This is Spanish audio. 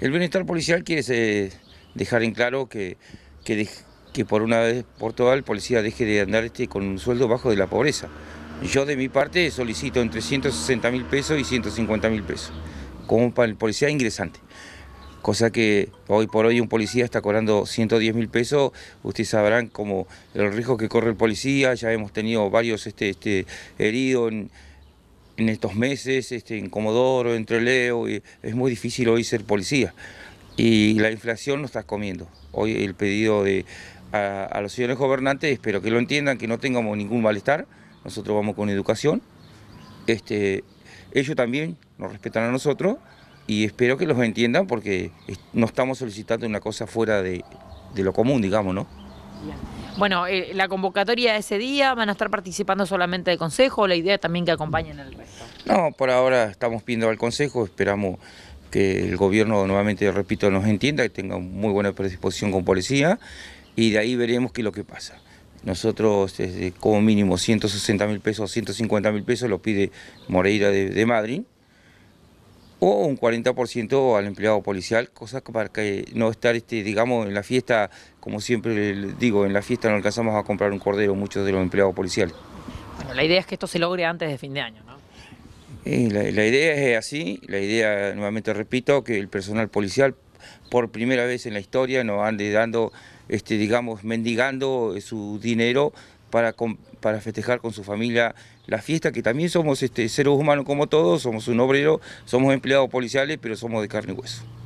El bienestar policial quiere eh, dejar en claro que, que, por una vez por todas el policía deje de andar este, con un sueldo bajo de la pobreza. Yo de mi parte solicito entre 160 mil pesos y 150 mil pesos, como para el policía ingresante. Cosa que hoy por hoy un policía está cobrando 110 mil pesos, ustedes sabrán como el riesgo que corre el policía, ya hemos tenido varios este, este heridos. En, en estos meses este, en Comodoro, en Treleo, es muy difícil hoy ser policía. Y la inflación nos está comiendo. Hoy el pedido de, a, a, los señores gobernantes, espero que lo entiendan, que no tengamos ningún malestar. Nosotros vamos con educación. Este, ellos también nos respetan a nosotros y espero que los entiendan porque no estamos solicitando una cosa fuera de, de lo común, digamos, ¿no? Bueno, eh, la convocatoria de ese día, ¿van a estar participando solamente el Consejo o la idea también que acompañen al resto? No, por ahora estamos pidiendo al Consejo, esperamos que el gobierno nuevamente, repito, nos entienda, que tenga muy buena predisposición con policía y de ahí veremos qué es lo que pasa. Nosotros, como mínimo, 160 mil pesos, 150 mil pesos lo pide Moreira de Madrid o un 40% al empleado policial, cosa para que no estar, este, digamos, en la fiesta, como siempre digo, en la fiesta no alcanzamos a comprar un cordero muchos de los empleados policiales. Bueno, la idea es que esto se logre antes de fin de año, ¿no? Eh, la, idea es así, la idea, nuevamente repito, que el personal policial por primera vez en la historia nos ande dando, este, digamos, mendigando eh, su dinero para, para festejar con su familia la fiesta, que también somos este, seres humanos como todos, somos un obrero, somos empleados policiales, pero somos de carne y hueso.